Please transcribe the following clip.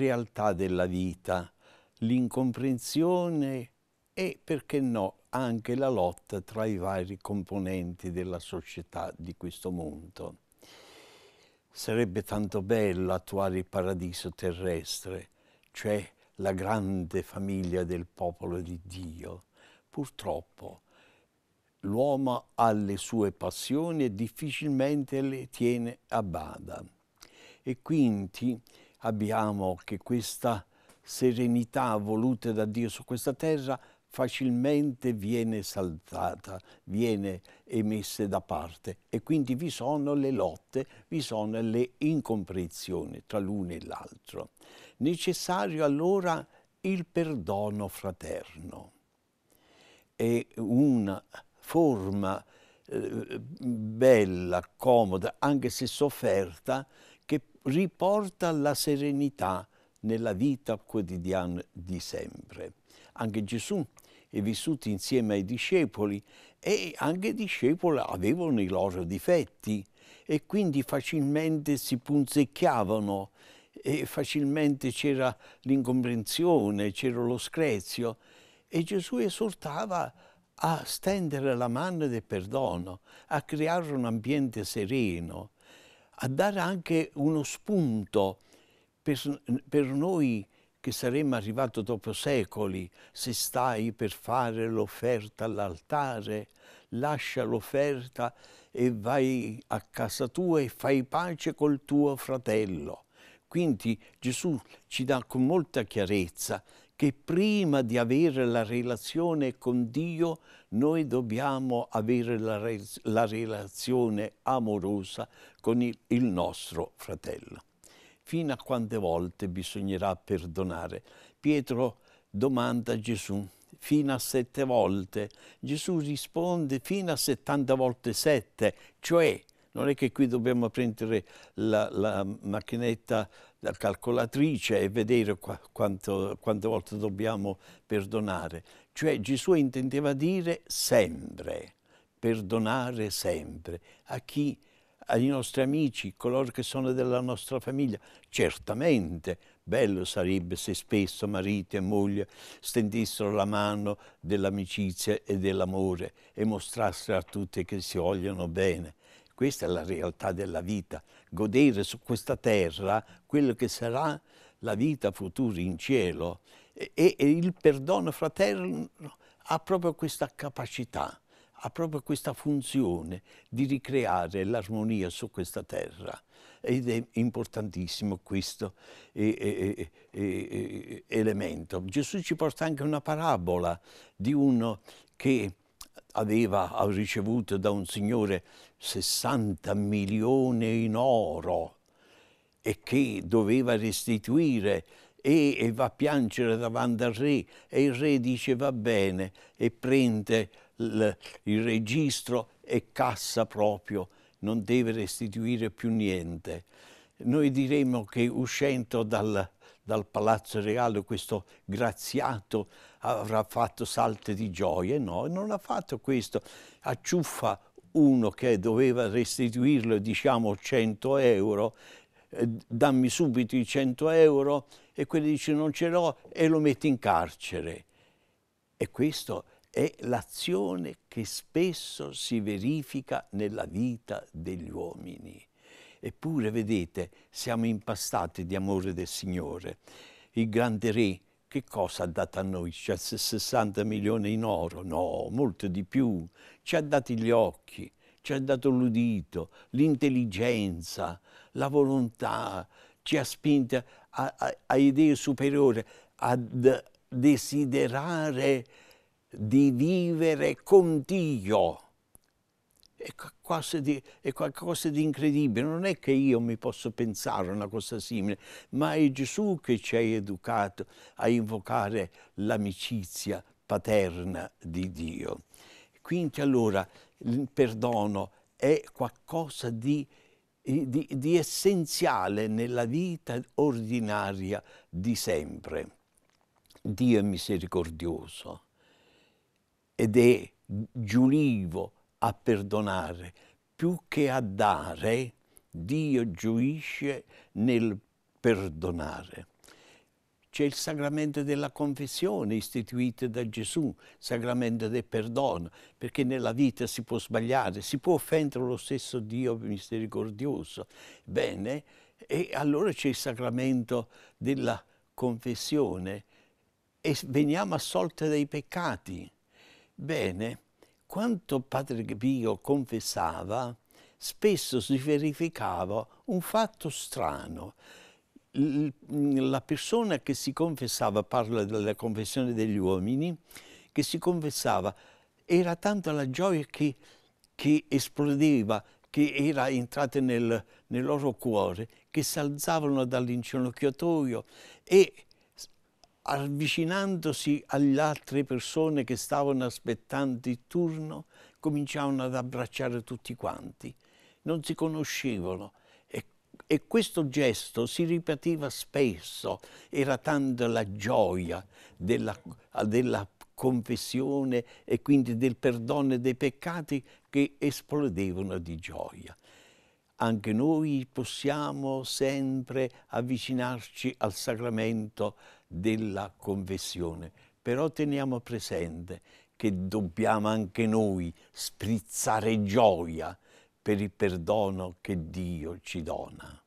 realtà della vita, l'incomprensione e, perché no, anche la lotta tra i vari componenti della società di questo mondo. Sarebbe tanto bello attuare il paradiso terrestre, cioè la grande famiglia del popolo di Dio. Purtroppo l'uomo ha le sue passioni e difficilmente le tiene a bada. E quindi abbiamo che questa serenità voluta da Dio su questa terra facilmente viene saltata, viene emessa da parte e quindi vi sono le lotte, vi sono le incomprensioni tra l'uno e l'altro. Necessario allora il perdono fraterno. È una forma eh, bella, comoda, anche se sofferta, riporta la serenità nella vita quotidiana di sempre. Anche Gesù è vissuto insieme ai discepoli e anche i discepoli avevano i loro difetti e quindi facilmente si punzecchiavano e facilmente c'era l'incomprensione, c'era lo screzio e Gesù esortava a stendere la mano del perdono, a creare un ambiente sereno, a dare anche uno spunto per, per noi che saremmo arrivati dopo secoli, se stai per fare l'offerta all'altare, lascia l'offerta e vai a casa tua e fai pace col tuo fratello. Quindi Gesù ci dà con molta chiarezza che prima di avere la relazione con Dio noi dobbiamo avere la, re la relazione amorosa con il, il nostro fratello. Fino a quante volte bisognerà perdonare? Pietro domanda a Gesù fino a sette volte. Gesù risponde fino a settanta volte sette, cioè non è che qui dobbiamo prendere la, la macchinetta la calcolatrice e vedere qua, quanto, quante volte dobbiamo perdonare. Cioè Gesù intendeva dire sempre, perdonare sempre a chi ai nostri amici, coloro che sono della nostra famiglia. Certamente bello sarebbe se spesso marito e moglie stendessero la mano dell'amicizia e dell'amore e mostrassero a tutti che si vogliono bene. Questa è la realtà della vita, godere su questa terra quello che sarà la vita futura in cielo e, e, il perdono fraterno ha proprio questa capacità, ha proprio questa funzione di ricreare l'armonia su questa terra ed è importantissimo questo eh, eh, eh, elemento. Gesù ci porta anche una parabola di uno che aveva ricevuto da un signore 60 milioni in oro e che doveva restituire e, e, va a piangere davanti al re e il re dice va bene e prende il, il registro e cassa proprio, non deve restituire più niente. Noi diremmo che uscendo dal, dal palazzo reale questo graziato avrà fatto salte di gioia. No, non ha fatto questo. Acciuffa uno che doveva restituirlo, diciamo, 100 euro, eh, dammi subito i 100 euro e quello dice non ce l'ho e lo metti in carcere. E questo è l'azione che spesso si verifica nella vita degli uomini. Eppure, vedete, siamo impastati di amore del Signore. Il grande re che cosa ha dato a noi? Cioè 60 milioni in oro? No, molto di più. Ci ha dato gli occhi, ci ha dato l'udito, l'intelligenza, la volontà, ci ha spinto a, a, a idee superiori, a desiderare di vivere con Dio è qualcosa, di, è qualcosa di incredibile. Non è che io mi posso pensare una cosa simile, ma è Gesù che ci ha educato a invocare l'amicizia paterna di Dio. Quindi allora il perdono è qualcosa di, di, di, essenziale nella vita ordinaria di sempre. Dio è misericordioso ed è giulivo, a perdonare, più che a dare, Dio gioisce nel perdonare. C'è il sacramento della confessione istituito da Gesù, sacramento del perdono, perché nella vita si può sbagliare, si può offendere lo stesso Dio misericordioso. Bene, e allora c'è il sacramento della confessione e veniamo assolti dai peccati. Bene, quanto Padre Pio confessava, spesso si verificava un fatto strano. La persona che si confessava, parlo della confessione degli uomini, che si confessava, era tanta la gioia che, che esplodeva, che era entrata nel, nel loro cuore, che si alzavano dall'incinocchiatoio e avvicinandosi alle altre persone che stavano aspettando il turno, cominciavano ad abbracciare tutti quanti. Non si conoscevano e, e questo gesto si ripeteva spesso, era tanta la gioia della, della confessione e quindi del perdono dei peccati che esplodevano di gioia anche noi possiamo sempre avvicinarci al sacramento della confessione, però teniamo presente che dobbiamo anche noi sprizzare gioia per il perdono che Dio ci dona.